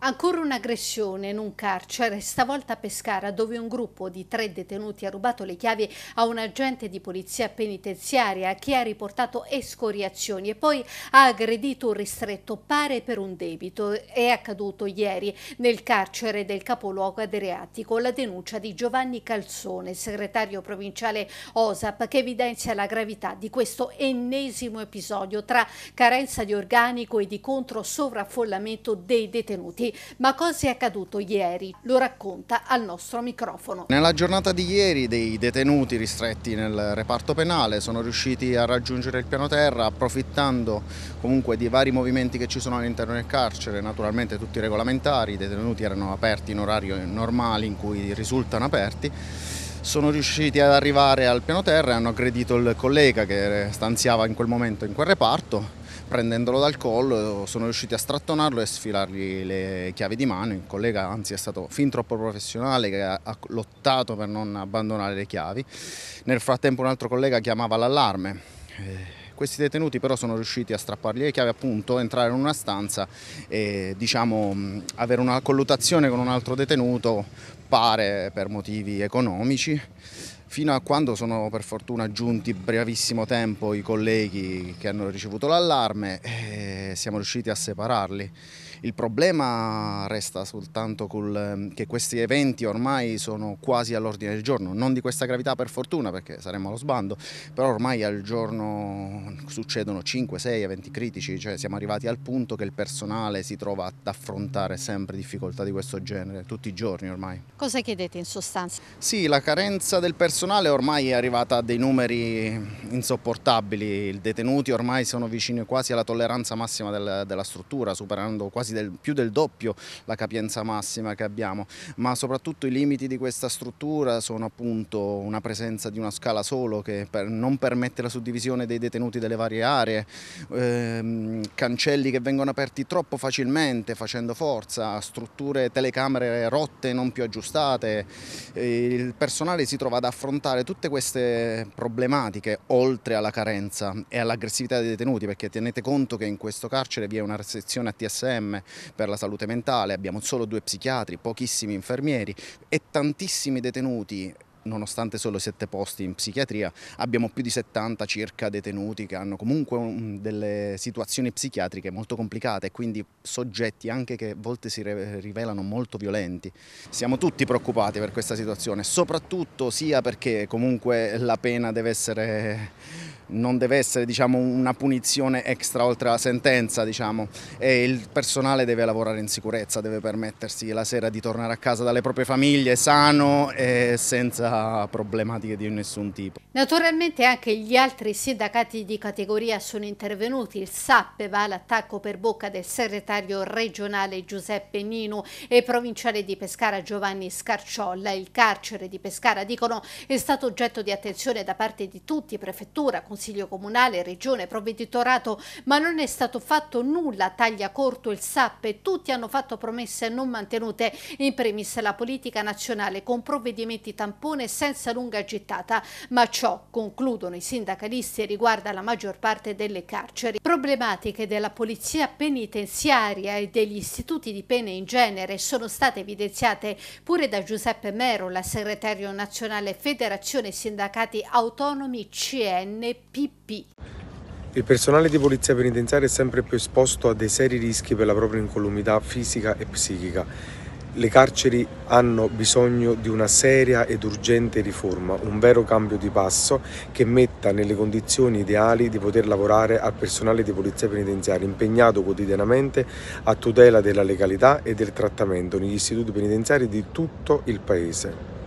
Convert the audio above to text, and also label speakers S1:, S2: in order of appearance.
S1: Ancora un'aggressione in un carcere, stavolta a Pescara, dove un gruppo di tre detenuti ha rubato le chiavi a un agente di polizia penitenziaria che ha riportato escoriazioni e poi ha aggredito un ristretto pare per un debito. È accaduto ieri nel carcere del capoluogo adriatico la denuncia di Giovanni Calzone, segretario provinciale OSAP, che evidenzia la gravità di questo ennesimo episodio tra carenza di organico e di contro sovraffollamento dei detenuti ma cosa è accaduto ieri? Lo racconta al nostro microfono.
S2: Nella giornata di ieri dei detenuti ristretti nel reparto penale sono riusciti a raggiungere il piano terra approfittando comunque di vari movimenti che ci sono all'interno del carcere, naturalmente tutti regolamentari, i detenuti erano aperti in orario normale in cui risultano aperti sono riusciti ad arrivare al piano terra e hanno aggredito il collega che stanziava in quel momento in quel reparto prendendolo dal collo sono riusciti a strattonarlo e sfilargli le chiavi di mano. Il collega anzi è stato fin troppo professionale che ha, lottato per non abbandonare le chiavi. Nel frattempo un altro collega chiamava l'allarme. Eh, questi detenuti però sono riusciti a strappargli le chiavi appunto, entrare in una stanza e diciamo, avere una colluttazione con un altro detenuto pare per motivi economici fino a quando sono per fortuna giunti brevissimo tempo i colleghi che hanno ricevuto l'allarme e eh, siamo riusciti a separarli. Il problema resta soltanto col, ehm, che questi eventi ormai sono quasi all'ordine del giorno, non di questa gravità per fortuna perché saremmo allo sbando, però ormai al giorno succedono 5-6 eventi critici, cioè siamo arrivati al punto che il personale si trova ad affrontare sempre difficoltà di questo genere, tutti i giorni ormai.
S1: Cosa chiedete in sostanza?
S2: Sì, la carenza del personale ormai è arrivata a dei numeri insopportabili, i detenuti ormai sono vicini quasi alla tolleranza massima della, della struttura, superando quasi quasi del, più del doppio la capienza massima che abbiamo, ma soprattutto i limiti di questa struttura sono appunto una presenza di una scala solo che per, non permette la suddivisione dei detenuti delle varie aree, ehm, cancelli che vengono aperti troppo facilmente facendo forza, strutture telecamere rotte non più aggiustate, il personale si trova ad affrontare tutte queste problematiche oltre alla carenza e all'aggressività dei detenuti perché tenete conto che in questo carcere vi è una sezione a TSM allarme per la salute mentale, abbiamo solo due psichiatri, pochissimi infermieri e tantissimi detenuti nonostante solo sette posti in psichiatria, abbiamo più di 70 circa detenuti che hanno comunque un, delle situazioni psichiatriche molto complicate, quindi soggetti anche che a volte si rivelano molto violenti. Siamo tutti preoccupati per questa situazione, soprattutto sia perché comunque la pena deve essere non deve essere diciamo, una punizione extra oltre la sentenza diciamo. e il personale deve lavorare in sicurezza, deve permettersi la sera di tornare a casa dalle proprie famiglie sano e senza problematiche di nessun tipo.
S1: Naturalmente anche gli altri sindacati di categoria sono intervenuti, il SAP va all'attacco per bocca del segretario regionale Giuseppe Nino e provinciale di Pescara Giovanni Scarciolla, il carcere di Pescara dicono è stato oggetto di attenzione da parte di tutti, prefettura, consigliere Consiglio Comunale, Regione, Provveditorato, ma non è stato fatto nulla, taglia corto il SAP tutti hanno fatto promesse non mantenute, in primis la politica nazionale con provvedimenti tampone senza lunga gittata, ma ciò, concludono i sindacalisti, riguarda la maggior parte delle carceri. Problematiche della polizia penitenziaria e degli istituti di pene in genere sono state evidenziate pure da Giuseppe Merola, segretario nazionale Federazione Sindacati Autonomi CNP PP.
S2: Il personale di polizia penitenziaria è sempre più esposto a dei seri rischi per la propria incolumità fisica e psichica. Le carceri hanno bisogno di una seria ed urgente riforma, un vero cambio di passo che metta nelle condizioni ideali di poter lavorare al personale di polizia penitenziaria impegnato quotidianamente a tutela della legalità e del trattamento negli istituti penitenziari di tutto il Paese.